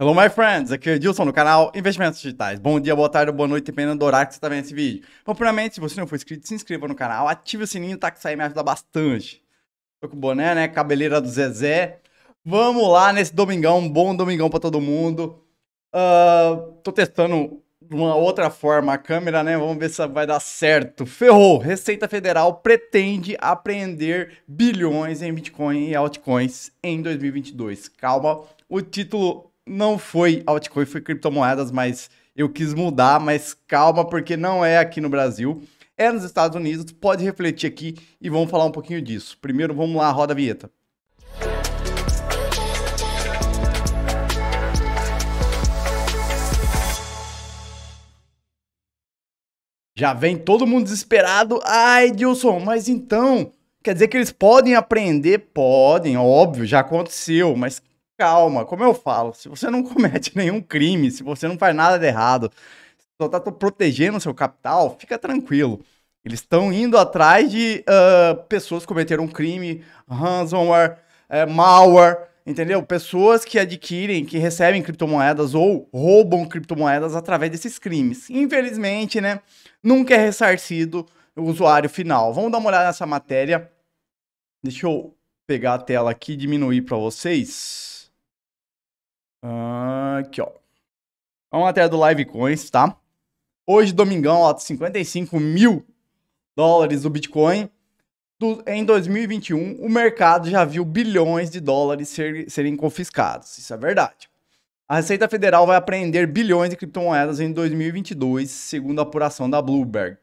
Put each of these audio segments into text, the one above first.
Hello, my friends! Aqui é o Edilson do canal Investimentos Digitais. Bom dia, boa tarde, boa noite, dependendo do horário que você está vendo esse vídeo. Bom, primeiramente, se você não for inscrito, se inscreva no canal, ative o sininho, tá? Que isso aí me ajuda bastante. Tô com o boné, né? Cabeleira do Zezé. Vamos lá nesse domingão, um bom domingão para todo mundo. Uh, tô testando uma outra forma a câmera, né? Vamos ver se vai dar certo. Ferrou! Receita Federal pretende apreender bilhões em Bitcoin e altcoins em 2022. Calma, o título não foi altcoin, foi criptomoedas, mas eu quis mudar, mas calma, porque não é aqui no Brasil, é nos Estados Unidos, pode refletir aqui e vamos falar um pouquinho disso. Primeiro, vamos lá, roda a vinheta. Já vem todo mundo desesperado. Ai, Dilson, mas então, quer dizer que eles podem aprender? Podem, óbvio, já aconteceu, mas calma. Como eu falo, se você não comete nenhum crime, se você não faz nada de errado, só tá protegendo o seu capital, fica tranquilo. Eles estão indo atrás de uh, pessoas que cometeram crime, ransomware, eh, malware, entendeu? Pessoas que adquirem, que recebem criptomoedas ou roubam criptomoedas através desses crimes. Infelizmente, né? Nunca é ressarcido o usuário final. Vamos dar uma olhada nessa matéria. Deixa eu pegar a tela aqui e diminuir para vocês. Aqui, ó. É uma matéria do Live Coins, tá? Hoje, domingão, ó, 55 mil dólares o Bitcoin. Do, em 2021, o mercado já viu bilhões de dólares ser, serem confiscados. Isso é verdade. A Receita Federal vai apreender bilhões de criptomoedas em 2022, segundo a apuração da Bloomberg.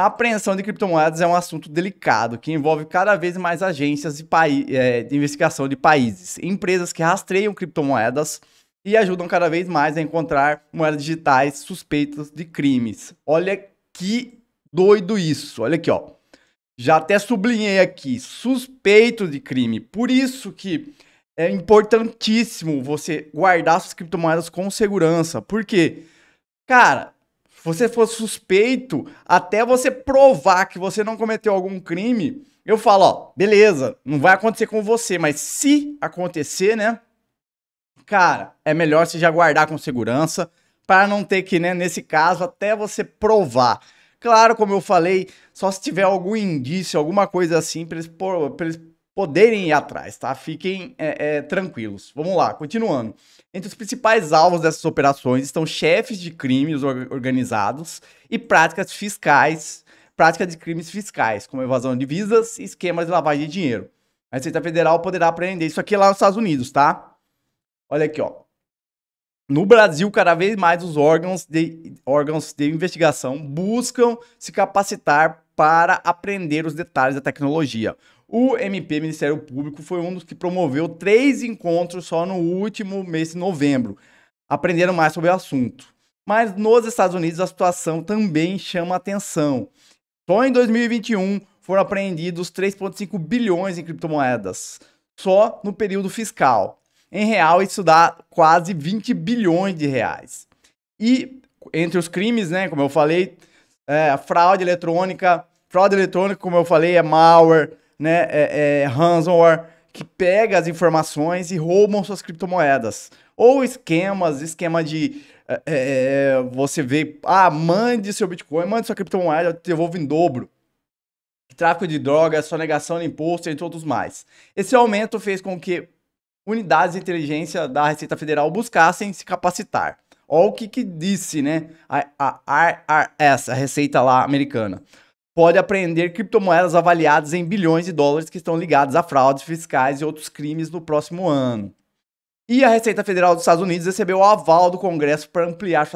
A apreensão de criptomoedas é um assunto delicado que envolve cada vez mais agências de, é, de investigação de países, empresas que rastreiam criptomoedas e ajudam cada vez mais a encontrar moedas digitais suspeitas de crimes. Olha que doido isso. Olha aqui, ó. Já até sublinhei aqui, suspeito de crime. Por isso que é importantíssimo você guardar suas criptomoedas com segurança. Por quê? Cara, você for suspeito até você provar que você não cometeu algum crime, eu falo, ó, beleza, não vai acontecer com você, mas se acontecer, né? Cara, é melhor você já guardar com segurança para não ter que, né, nesse caso, até você provar. Claro, como eu falei, só se tiver algum indício, alguma coisa assim, para eles, eles poderem ir atrás, tá? Fiquem é, é, tranquilos. Vamos lá, continuando. Entre os principais alvos dessas operações estão chefes de crimes organizados e práticas fiscais, práticas de crimes fiscais, como evasão de divisas e esquemas de lavagem de dinheiro. A Receita Federal poderá apreender isso aqui lá nos Estados Unidos, tá? Olha aqui, ó. No Brasil, cada vez mais os órgãos de, órgãos de investigação buscam se capacitar para aprender os detalhes da tecnologia. O MP, Ministério Público, foi um dos que promoveu três encontros só no último mês de novembro. Aprenderam mais sobre o assunto. Mas nos Estados Unidos a situação também chama atenção. Só em 2021 foram apreendidos 3,5 bilhões em criptomoedas, só no período fiscal. Em real, isso dá quase 20 bilhões de reais. E entre os crimes, né, como eu falei, é, fraude eletrônica, fraude eletrônica, como eu falei, é malware, né, é, é, ransomware que pega as informações e roubam suas criptomoedas. Ou esquemas, esquema de é, é, é você vê, ah, mande seu Bitcoin, mande sua criptomoeda, eu te devolvo em dobro. Tráfico de drogas, negação de imposto, entre outros mais. Esse aumento fez com que unidades de inteligência da Receita Federal buscassem se capacitar. Olha o que, que disse, né? A, a, a, essa a Receita lá americana pode apreender criptomoedas avaliadas em bilhões de dólares que estão ligadas a fraudes fiscais e outros crimes no próximo ano. E a Receita Federal dos Estados Unidos recebeu o aval do Congresso para ampliar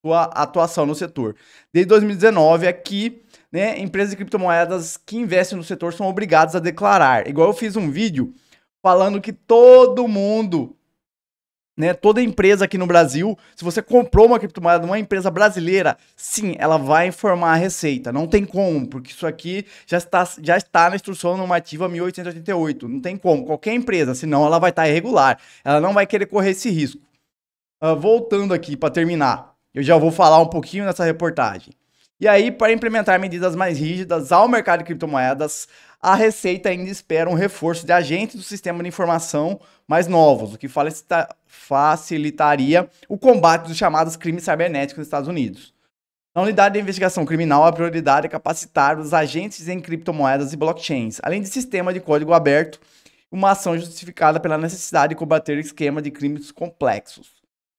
sua atuação no setor. Desde 2019, aqui, é né, empresas de criptomoedas que investem no setor são obrigadas a declarar. Igual eu fiz um vídeo falando que todo mundo né? Toda empresa aqui no Brasil, se você comprou uma criptomoeda numa uma empresa brasileira, sim, ela vai informar a receita. Não tem como, porque isso aqui já está, já está na instrução normativa 1888. Não tem como. Qualquer empresa, senão ela vai estar irregular. Ela não vai querer correr esse risco. Uh, voltando aqui para terminar, eu já vou falar um pouquinho nessa reportagem. E aí, para implementar medidas mais rígidas ao mercado de criptomoedas, a Receita ainda espera um reforço de agentes do sistema de informação mais novos, o que facilitaria o combate dos chamados crimes cibernéticos nos Estados Unidos. Na unidade de investigação criminal, a prioridade é capacitar os agentes em criptomoedas e blockchains, além de sistema de código aberto, uma ação justificada pela necessidade de combater esquema de crimes complexos.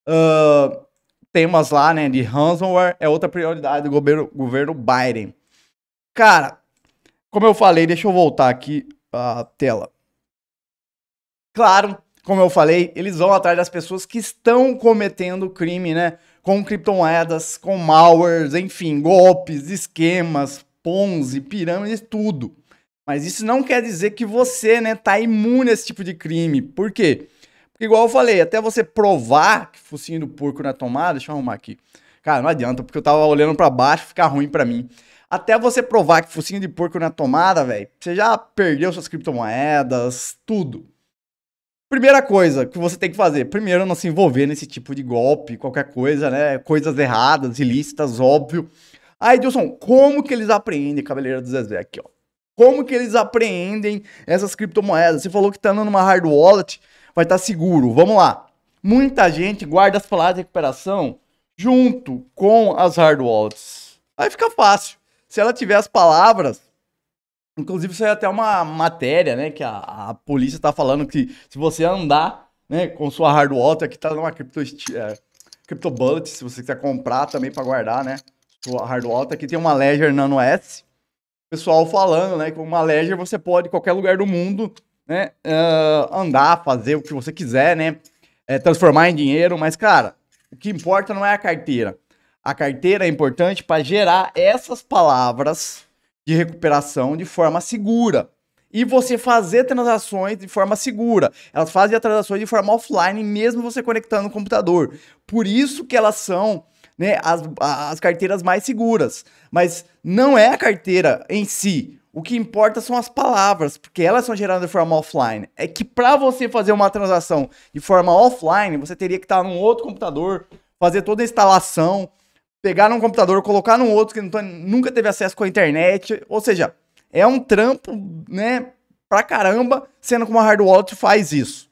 Uh, temas lá, né, de ransomware, é outra prioridade do governo, governo Biden. Cara, como eu falei, deixa eu voltar aqui a tela. Claro, como eu falei, eles vão atrás das pessoas que estão cometendo crime, né? Com criptomoedas, com malwares, enfim, golpes, esquemas, ponzi, pirâmides, tudo. Mas isso não quer dizer que você, né, tá imune a esse tipo de crime. Por quê? igual eu falei, até você provar que focinho do porco na tomada, deixa eu arrumar aqui. Cara, não adianta, porque eu tava olhando para baixo, fica ruim para mim. Até você provar que focinho de porco na tomada, velho, você já perdeu suas criptomoedas, tudo. Primeira coisa que você tem que fazer, primeiro não se envolver nesse tipo de golpe, qualquer coisa, né? Coisas erradas, ilícitas, óbvio. Aí, Dilson, como que eles apreendem, Cavaleiro do Zezé, aqui, ó. Como que eles apreendem essas criptomoedas? Você falou que tá andando numa hard wallet vai estar tá seguro. Vamos lá. Muita gente guarda as palavras de recuperação junto com as hard wallets. Aí fica fácil. Se ela tiver as palavras, inclusive isso é até uma matéria, né, que a, a polícia está falando que se você andar, né, com sua hard wallet, aqui tá numa cripto, é, bullet, se você quiser comprar também para guardar, né, sua hard wallet, aqui tem uma Ledger Nano S, pessoal falando, né, que uma Ledger você pode, em qualquer lugar do mundo, né? Uh, andar, fazer o que você quiser, né? É, transformar em dinheiro, mas, cara, o que importa não é a carteira. A carteira é importante para gerar essas palavras de recuperação de forma segura. E você fazer transações de forma segura. Elas fazem as transações de forma offline, mesmo você conectando no computador. Por isso que elas são né, as, as carteiras mais seguras. Mas não é a carteira em si o que importa são as palavras, porque elas são geradas de forma offline. É que para você fazer uma transação de forma offline, você teria que estar num outro computador, fazer toda a instalação, pegar num computador, colocar num outro que nunca teve acesso com a internet. Ou seja, é um trampo, né, pra caramba, sendo que uma hard wallet faz isso.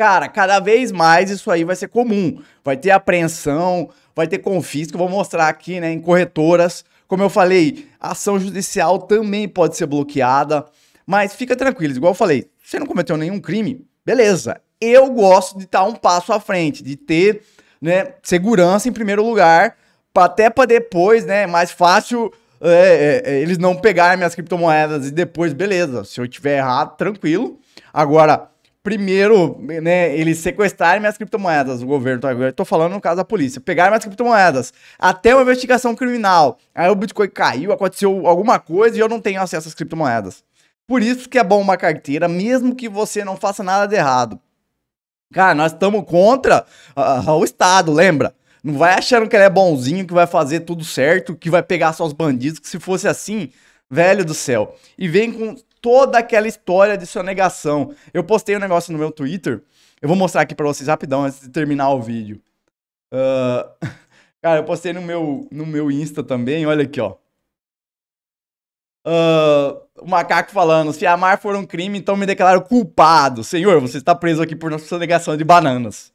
Cara, cada vez mais isso aí vai ser comum. Vai ter apreensão, vai ter confisco, vou mostrar aqui, né, em corretoras como eu falei, a ação judicial também pode ser bloqueada. Mas fica tranquilo, igual eu falei, você não cometeu nenhum crime, beleza. Eu gosto de estar um passo à frente, de ter né, segurança em primeiro lugar, até para depois, né, é mais fácil é, é, é, eles não pegarem minhas criptomoedas e depois, beleza, se eu tiver errado, tranquilo. Agora, primeiro, né, eles sequestrarem minhas criptomoedas, o governo, agora tá, tô falando no caso da polícia, pegaram minhas criptomoedas, até uma investigação criminal, aí o Bitcoin caiu, aconteceu alguma coisa e eu não tenho acesso às criptomoedas. Por isso que é bom uma carteira, mesmo que você não faça nada de errado. Cara, nós estamos contra uh, o Estado, lembra? Não vai achando que ele é bonzinho, que vai fazer tudo certo, que vai pegar só os bandidos, que se fosse assim, velho do céu. E vem com toda aquela história de sonegação. Eu postei um negócio no meu Twitter. Eu vou mostrar aqui pra vocês rapidão antes de terminar o vídeo. Uh, cara, eu postei no meu, no meu Insta também. Olha aqui, ó. Uh, o macaco falando: se amar for um crime, então me declaro culpado. Senhor, você está preso aqui por sonegação de bananas.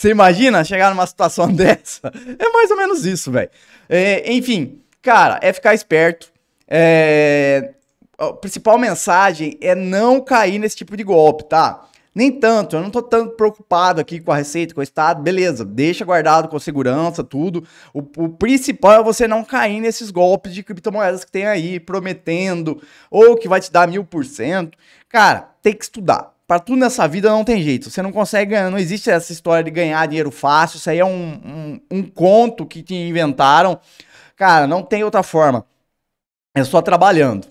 Você imagina chegar numa situação dessa? É mais ou menos isso, velho. É, enfim, cara, é ficar esperto. É, a principal mensagem é não cair nesse tipo de golpe, tá? Nem tanto, eu não tô tanto preocupado aqui com a receita, com o estado, beleza, deixa guardado com segurança, tudo. O, o, principal é você não cair nesses golpes de criptomoedas que tem aí, prometendo, ou que vai te dar mil por cento. Cara, tem que estudar. Para tudo nessa vida não tem jeito, você não consegue ganhar, não existe essa história de ganhar dinheiro fácil, isso aí é um, um, um conto que te inventaram. Cara, não tem outra forma, é só trabalhando.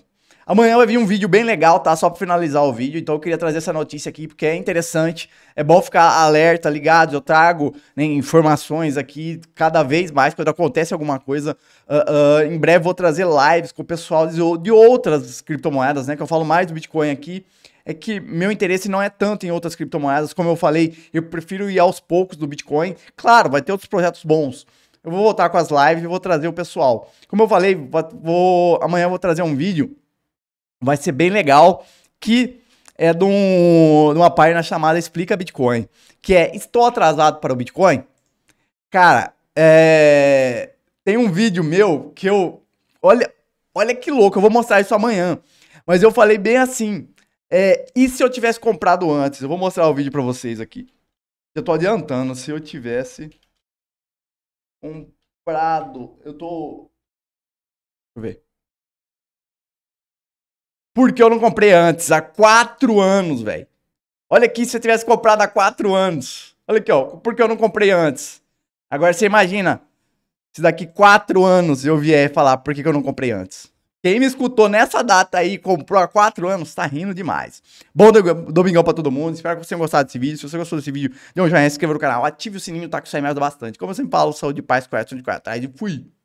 Amanhã vai vir um vídeo bem legal, tá? Só para finalizar o vídeo. Então eu queria trazer essa notícia aqui porque é interessante. É bom ficar alerta, ligado. Eu trago né, informações aqui cada vez mais quando acontece alguma coisa. Uh, uh, em breve vou trazer lives com o pessoal de, de outras criptomoedas, né? Que eu falo mais do Bitcoin aqui é que meu interesse não é tanto em outras criptomoedas, como eu falei, eu prefiro ir aos poucos do Bitcoin. Claro, vai ter outros projetos bons. Eu vou voltar com as lives e vou trazer o pessoal. Como eu falei, vou, amanhã eu vou trazer um vídeo vai ser bem legal, que é de, um, de uma página chamada Explica Bitcoin, que é Estou atrasado para o Bitcoin? Cara, é... tem um vídeo meu que eu... Olha, olha que louco, eu vou mostrar isso amanhã. Mas eu falei bem assim, é... e se eu tivesse comprado antes? Eu vou mostrar o vídeo para vocês aqui. Eu tô adiantando, se eu tivesse comprado, eu tô... Deixa eu ver porque eu não comprei antes, há quatro anos, velho. Olha aqui se eu tivesse comprado há quatro anos. Olha aqui, ó, porque eu não comprei antes. Agora você imagina, se daqui quatro anos eu vier falar por que, eu não comprei antes. Quem me escutou nessa data aí, comprou há quatro anos, tá rindo demais. Bom domingão pra todo mundo, espero que vocês tenham gostado desse vídeo. Se você gostou desse vídeo, dê um joinha, se inscreva no canal, ative o sininho, tá que isso aí me ajuda bastante. Como eu sempre falo, saúde, paz, coração de coração atrás e fui!